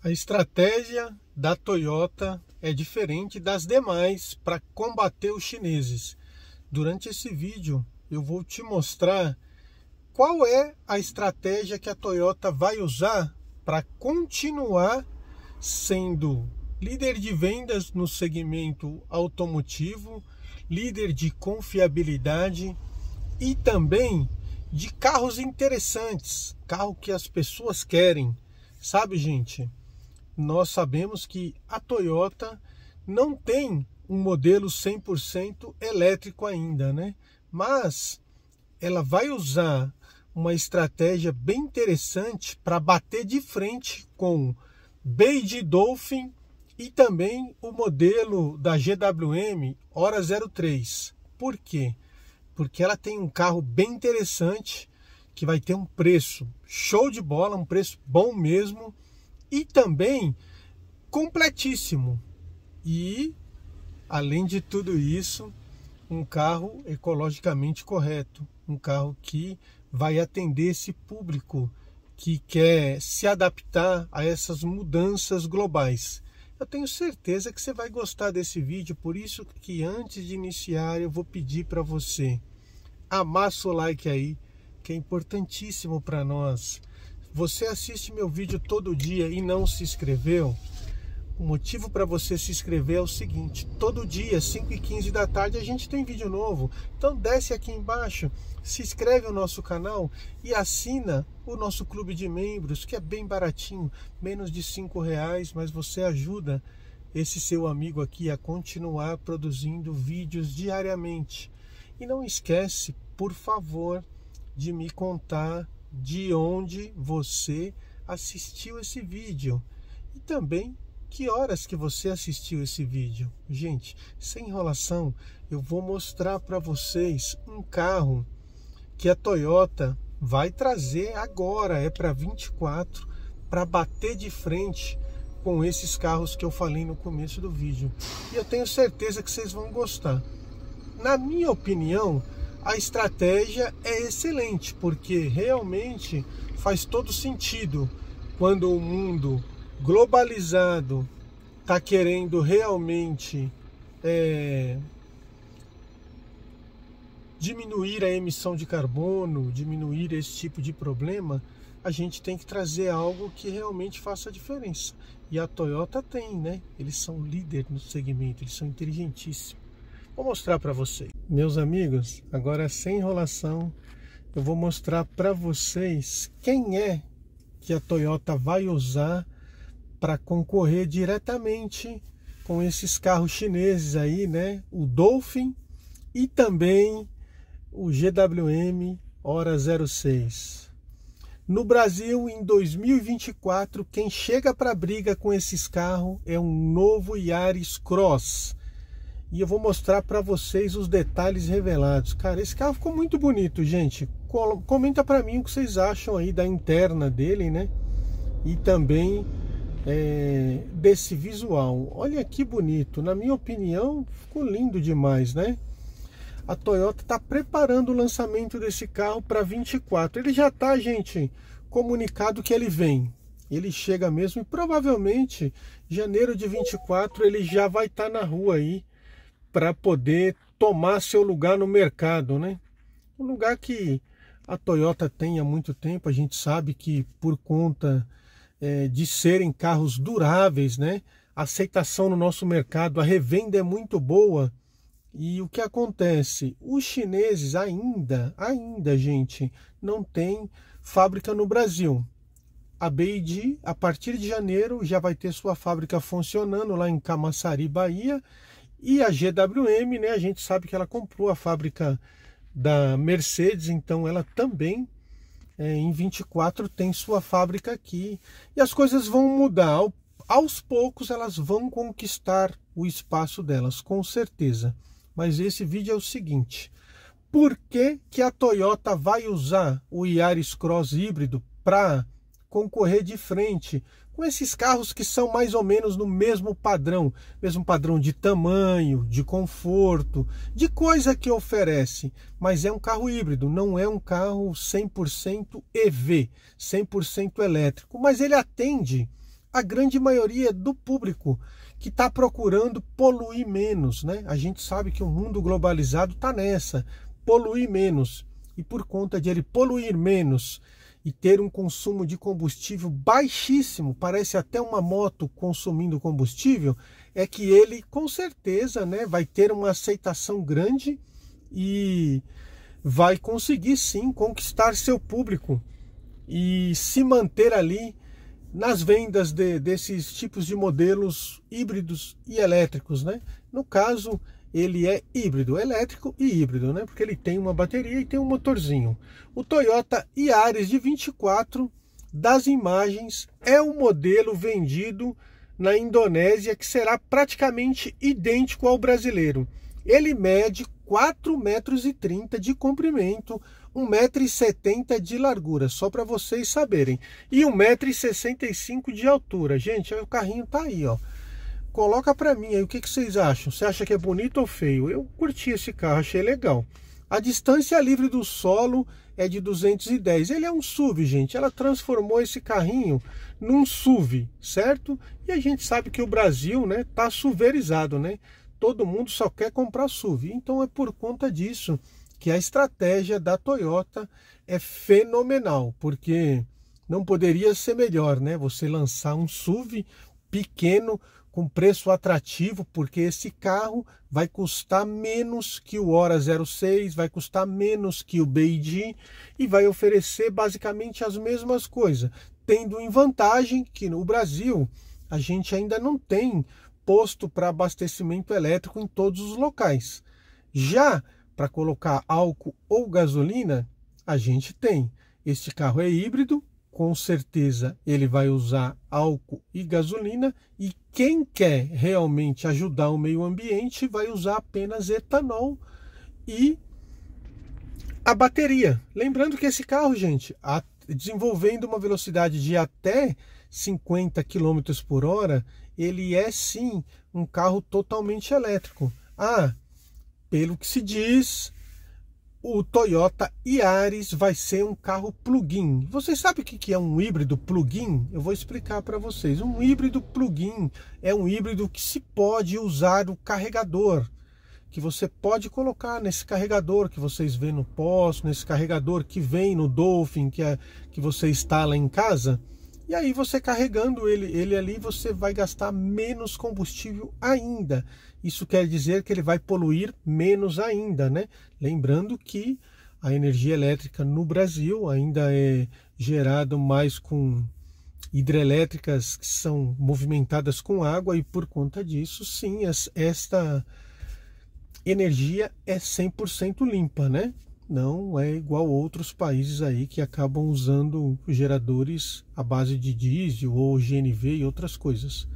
A estratégia da Toyota é diferente das demais para combater os chineses. Durante esse vídeo eu vou te mostrar qual é a estratégia que a Toyota vai usar para continuar sendo líder de vendas no segmento automotivo, líder de confiabilidade e também de carros interessantes, carro que as pessoas querem. Sabe, gente? nós sabemos que a Toyota não tem um modelo 100% elétrico ainda, né? Mas ela vai usar uma estratégia bem interessante para bater de frente com Beige Dolphin e também o modelo da GWM Hora 03. Por quê? Porque ela tem um carro bem interessante que vai ter um preço show de bola, um preço bom mesmo e também completíssimo. E, além de tudo isso, um carro ecologicamente correto, um carro que vai atender esse público que quer se adaptar a essas mudanças globais. Eu tenho certeza que você vai gostar desse vídeo, por isso que antes de iniciar eu vou pedir para você amar seu like aí, que é importantíssimo para nós. Você assiste meu vídeo todo dia e não se inscreveu? O motivo para você se inscrever é o seguinte: todo dia, 5 e 15 da tarde, a gente tem vídeo novo. Então desce aqui embaixo, se inscreve no nosso canal e assina o nosso clube de membros, que é bem baratinho, menos de 5 reais, mas você ajuda esse seu amigo aqui a continuar produzindo vídeos diariamente. E não esquece, por favor, de me contar de onde você assistiu esse vídeo e também que horas que você assistiu esse vídeo. Gente, sem enrolação, eu vou mostrar para vocês um carro que a Toyota vai trazer agora, é para 24, para bater de frente com esses carros que eu falei no começo do vídeo. E eu tenho certeza que vocês vão gostar. Na minha opinião, a estratégia é excelente, porque realmente faz todo sentido quando o mundo globalizado está querendo realmente é, diminuir a emissão de carbono, diminuir esse tipo de problema, a gente tem que trazer algo que realmente faça a diferença. E a Toyota tem, né? Eles são líder no segmento, eles são inteligentíssimos. Vou mostrar para vocês. Meus amigos, agora sem enrolação, eu vou mostrar para vocês quem é que a Toyota vai usar para concorrer diretamente com esses carros chineses aí, né? O Dolphin e também o GWM Hora 06. No Brasil, em 2024, quem chega para a briga com esses carros é um novo Yaris Cross e eu vou mostrar para vocês os detalhes revelados. Cara, esse carro ficou muito bonito, gente. Comenta para mim o que vocês acham aí da interna dele, né? E também é, desse visual. Olha que bonito. Na minha opinião, ficou lindo demais, né? A Toyota está preparando o lançamento desse carro para 24. Ele já está, gente, comunicado que ele vem ele chega mesmo e provavelmente janeiro de 24 ele já vai estar tá na rua aí para poder tomar seu lugar no mercado, né? Um lugar que a Toyota tem há muito tempo, a gente sabe que por conta é, de serem carros duráveis, né? A aceitação no nosso mercado, a revenda é muito boa. E o que acontece? Os chineses ainda, ainda, gente, não tem fábrica no Brasil. A BID, a partir de janeiro, já vai ter sua fábrica funcionando lá em Camaçari, Bahia, e a GWM, né, a gente sabe que ela comprou a fábrica da Mercedes, então ela também é, em 24 tem sua fábrica aqui. E as coisas vão mudar. Aos poucos elas vão conquistar o espaço delas, com certeza. Mas esse vídeo é o seguinte: por que, que a Toyota vai usar o Yaris Cross híbrido para concorrer de frente com esses carros que são mais ou menos no mesmo padrão, mesmo padrão de tamanho, de conforto, de coisa que oferece, mas é um carro híbrido, não é um carro 100% EV, 100% elétrico, mas ele atende a grande maioria do público que está procurando poluir menos, né? A gente sabe que o mundo globalizado está nessa, poluir menos. E por conta de ele poluir menos e ter um consumo de combustível baixíssimo, parece até uma moto consumindo combustível, é que ele com certeza né, vai ter uma aceitação grande e vai conseguir sim conquistar seu público e se manter ali nas vendas de, desses tipos de modelos híbridos e elétricos. Né? No caso, ele é híbrido, elétrico e híbrido, né? Porque ele tem uma bateria e tem um motorzinho. O Toyota Yaris de 24 das imagens é um modelo vendido na Indonésia que será praticamente idêntico ao brasileiro. Ele mede 4,30 metros de comprimento, 1,70m de largura, só para vocês saberem. E 1,65m de altura. Gente, o carrinho tá aí, ó. Coloca para mim aí o que, que vocês acham. Você acha que é bonito ou feio? Eu curti esse carro, achei legal. A distância livre do solo é de 210. Ele é um SUV, gente. Ela transformou esse carrinho num SUV, certo? E a gente sabe que o Brasil, né, tá suverizado, né? Todo mundo só quer comprar SUV. Então é por conta disso que a estratégia da Toyota é fenomenal, porque não poderia ser melhor, né? Você lançar um SUV pequeno com preço atrativo, porque esse carro vai custar menos que o Hora 06, vai custar menos que o beijing e vai oferecer basicamente as mesmas coisas, tendo em vantagem que no Brasil a gente ainda não tem posto para abastecimento elétrico em todos os locais. Já para colocar álcool ou gasolina, a gente tem. Este carro é híbrido, com certeza ele vai usar álcool e gasolina e quem quer realmente ajudar o meio ambiente vai usar apenas etanol e a bateria. Lembrando que esse carro, gente, a, desenvolvendo uma velocidade de até 50 km por hora, ele é sim um carro totalmente elétrico. Ah, pelo que se diz, o Toyota Yaris vai ser um carro plug-in. Vocês sabem o que é um híbrido plug-in? Eu vou explicar para vocês. Um híbrido plug-in é um híbrido que se pode usar o carregador, que você pode colocar nesse carregador que vocês vê no posto, nesse carregador que vem no Dolphin, que, é, que você instala em casa. E aí você carregando ele, ele ali, você vai gastar menos combustível ainda isso quer dizer que ele vai poluir menos ainda, né? Lembrando que a energia elétrica no Brasil ainda é gerado mais com hidrelétricas que são movimentadas com água e por conta disso, sim, esta energia é 100% limpa, né? Não é igual outros países aí que acabam usando geradores à base de diesel ou GNV e outras coisas.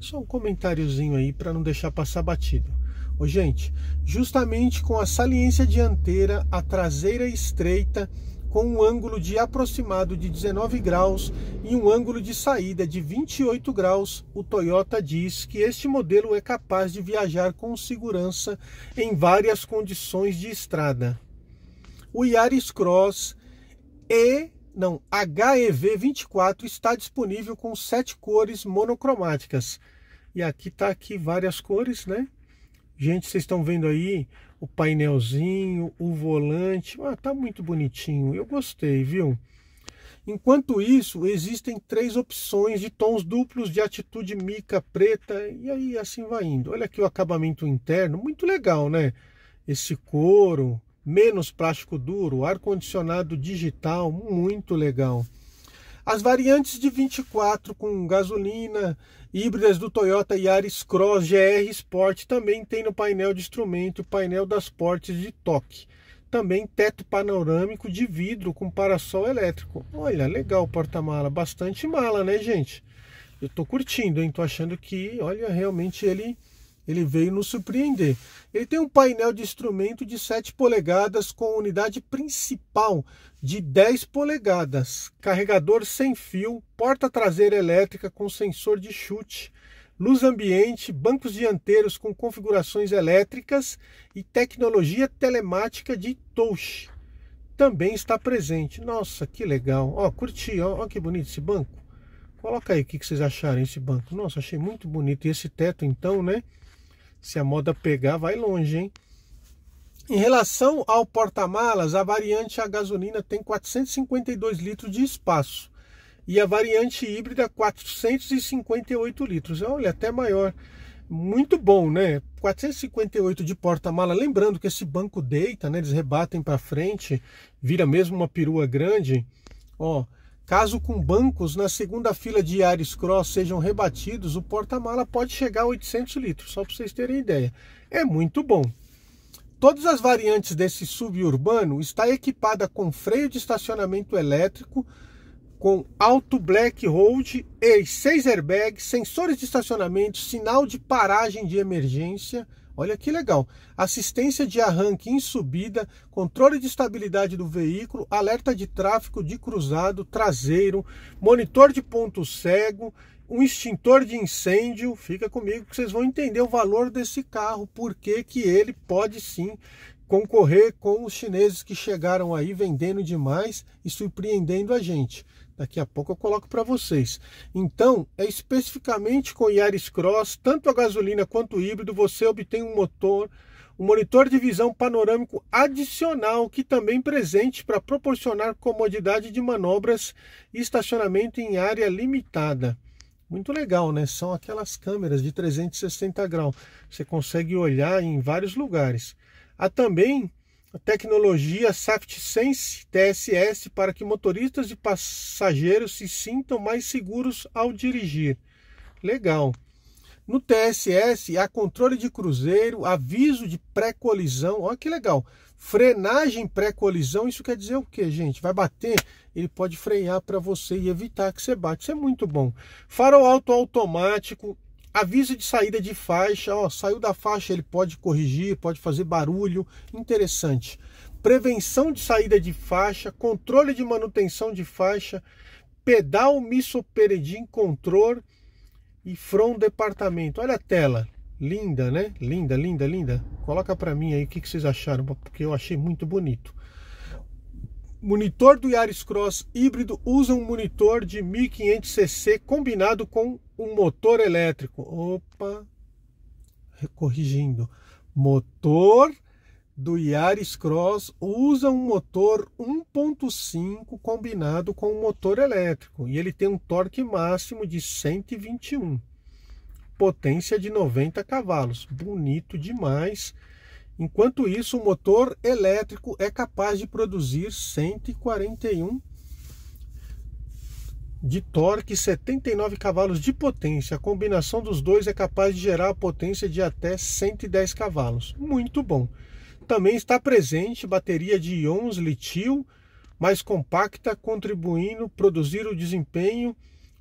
Só um comentáriozinho aí para não deixar passar batido. Ô, gente, justamente com a saliência dianteira, a traseira estreita, com um ângulo de aproximado de 19 graus e um ângulo de saída de 28 graus, o Toyota diz que este modelo é capaz de viajar com segurança em várias condições de estrada. O Yaris Cross e não, HEV24 está disponível com sete cores monocromáticas. E aqui tá aqui várias cores, né? Gente, vocês estão vendo aí o painelzinho, o volante. Ah, tá muito bonitinho. Eu gostei, viu? Enquanto isso, existem três opções de tons duplos de atitude mica preta e aí assim vai indo. Olha aqui o acabamento interno, muito legal, né? Esse couro, menos plástico duro, ar-condicionado digital, muito legal. As variantes de 24 com gasolina, híbridas do Toyota Yaris Cross GR Sport também tem no painel de instrumento, o painel das portas de toque. Também teto panorâmico de vidro com parasol elétrico. Olha, legal o porta-mala, bastante mala, né, gente? Eu tô curtindo, hein? Tô achando que, olha, realmente ele ele veio nos surpreender. Ele tem um painel de instrumento de 7 polegadas com unidade principal de 10 polegadas, carregador sem fio, porta traseira elétrica com sensor de chute, luz ambiente, bancos dianteiros com configurações elétricas e tecnologia telemática de touch. Também está presente. Nossa, que legal. Ó, curti, ó, ó que bonito esse banco. Coloca aí o que vocês acharam esse banco. Nossa, achei muito bonito. E esse teto então, né? Se a moda pegar, vai longe, hein? Em relação ao porta-malas, a variante a gasolina tem 452 litros de espaço e a variante híbrida 458 litros. É, olha, até maior. Muito bom, né? 458 de porta-mala. Lembrando que esse banco deita, né? Eles rebatem para frente, vira mesmo uma perua grande. Ó, Caso com bancos na segunda fila de Ares Cross sejam rebatidos, o porta-mala pode chegar a 800 litros, só para vocês terem ideia. É muito bom. Todas as variantes desse suburbano está equipada com freio de estacionamento elétrico, com alto black hold e 6 airbags, sensores de estacionamento, sinal de paragem de emergência, Olha que legal. Assistência de arranque em subida, controle de estabilidade do veículo, alerta de tráfego de cruzado traseiro, monitor de ponto cego, um extintor de incêndio. Fica comigo que vocês vão entender o valor desse carro, porque que ele pode sim concorrer com os chineses que chegaram aí vendendo demais e surpreendendo a gente. Daqui a pouco eu coloco para vocês. Então, é especificamente com o Yaris Cross, tanto a gasolina quanto o híbrido, você obtém um motor, um monitor de visão panorâmico adicional que também presente para proporcionar comodidade de manobras e estacionamento em área limitada. Muito legal, né? São aquelas câmeras de 360 graus. Você consegue olhar em vários lugares. Há também a tecnologia SafetySense TSS para que motoristas e passageiros se sintam mais seguros ao dirigir. Legal. No TSS há controle de cruzeiro, aviso de pré-colisão. Olha que legal. Frenagem pré-colisão, isso quer dizer o que, gente? Vai bater, ele pode frear para você e evitar que você bate. Isso é muito bom. Farol alto automático, Aviso de saída de faixa, ó, saiu da faixa, ele pode corrigir, pode fazer barulho, interessante. Prevenção de saída de faixa, controle de manutenção de faixa, pedal misso control e front departamento. Olha a tela, linda, né? Linda, linda, linda. Coloca para mim aí o que, que vocês acharam, porque eu achei muito bonito monitor do Yaris Cross híbrido usa um monitor de 1500cc combinado com um motor elétrico. Opa, corrigindo. Motor do Yaris Cross usa um motor 1.5 combinado com um motor elétrico e ele tem um torque máximo de 121, potência de 90 cavalos, bonito demais Enquanto isso, o motor elétrico é capaz de produzir 141 de torque e 79 cavalos de potência. A combinação dos dois é capaz de gerar a potência de até 110 cavalos. Muito bom. Também está presente bateria de íons litio, mais compacta, contribuindo produzir o desempenho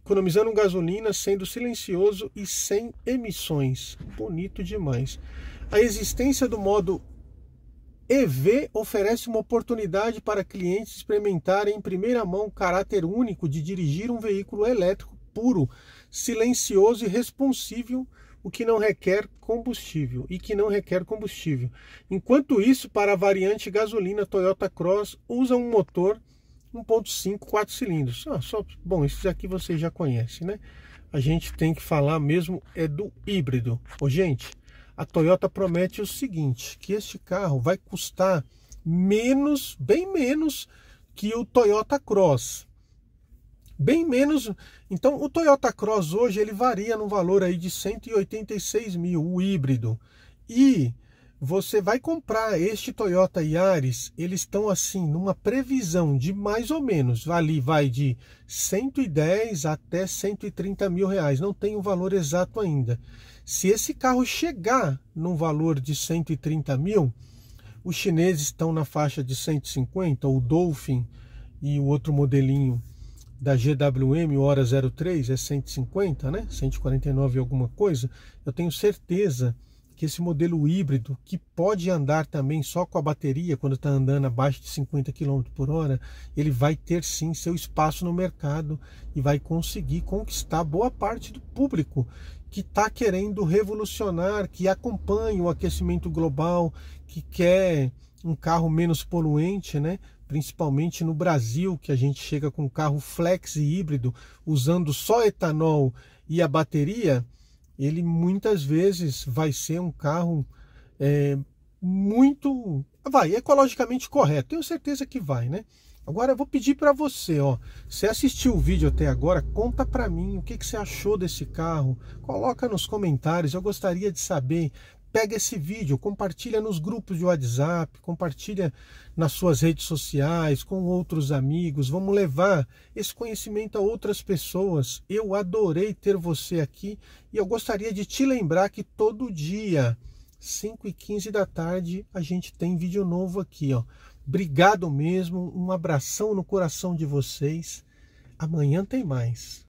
economizando gasolina, sendo silencioso e sem emissões. Bonito demais. A existência do modo EV oferece uma oportunidade para clientes experimentarem em primeira mão o caráter único de dirigir um veículo elétrico puro, silencioso e responsível, o que não requer combustível e que não requer combustível. Enquanto isso, para a variante gasolina Toyota Cross usa um motor 1.5 quatro cilindros. Ah, só, bom, esses aqui vocês já conhecem, né? A gente tem que falar mesmo é do híbrido. Ô, gente, a Toyota promete o seguinte, que este carro vai custar menos, bem menos que o Toyota Cross. Bem menos. Então, o Toyota Cross hoje ele varia no valor aí de 186 mil, o híbrido. E você vai comprar este Toyota Yaris, eles estão assim numa previsão de mais ou menos, ali vai de 110 até 130 mil reais, não tem o um valor exato ainda. Se esse carro chegar num valor de 130 mil, os chineses estão na faixa de 150, o Dolphin e o outro modelinho da GWM Hora 03 é 150, né? 149 e alguma coisa. Eu tenho certeza que esse modelo híbrido, que pode andar também só com a bateria, quando está andando abaixo de 50 km por hora, ele vai ter sim seu espaço no mercado e vai conseguir conquistar boa parte do público que está querendo revolucionar, que acompanha o aquecimento global, que quer um carro menos poluente, né? principalmente no Brasil, que a gente chega com um carro flex e híbrido, usando só etanol e a bateria, ele muitas vezes vai ser um carro é, muito. Vai, ecologicamente correto. Tenho certeza que vai, né? Agora eu vou pedir para você, ó, se assistiu o vídeo até agora, conta para mim o que, que você achou desse carro. Coloca nos comentários, eu gostaria de saber pega esse vídeo, compartilha nos grupos de WhatsApp, compartilha nas suas redes sociais, com outros amigos. Vamos levar esse conhecimento a outras pessoas. Eu adorei ter você aqui e eu gostaria de te lembrar que todo dia, 5 e 15 da tarde, a gente tem vídeo novo aqui. Ó. Obrigado mesmo, um abração no coração de vocês. Amanhã tem mais.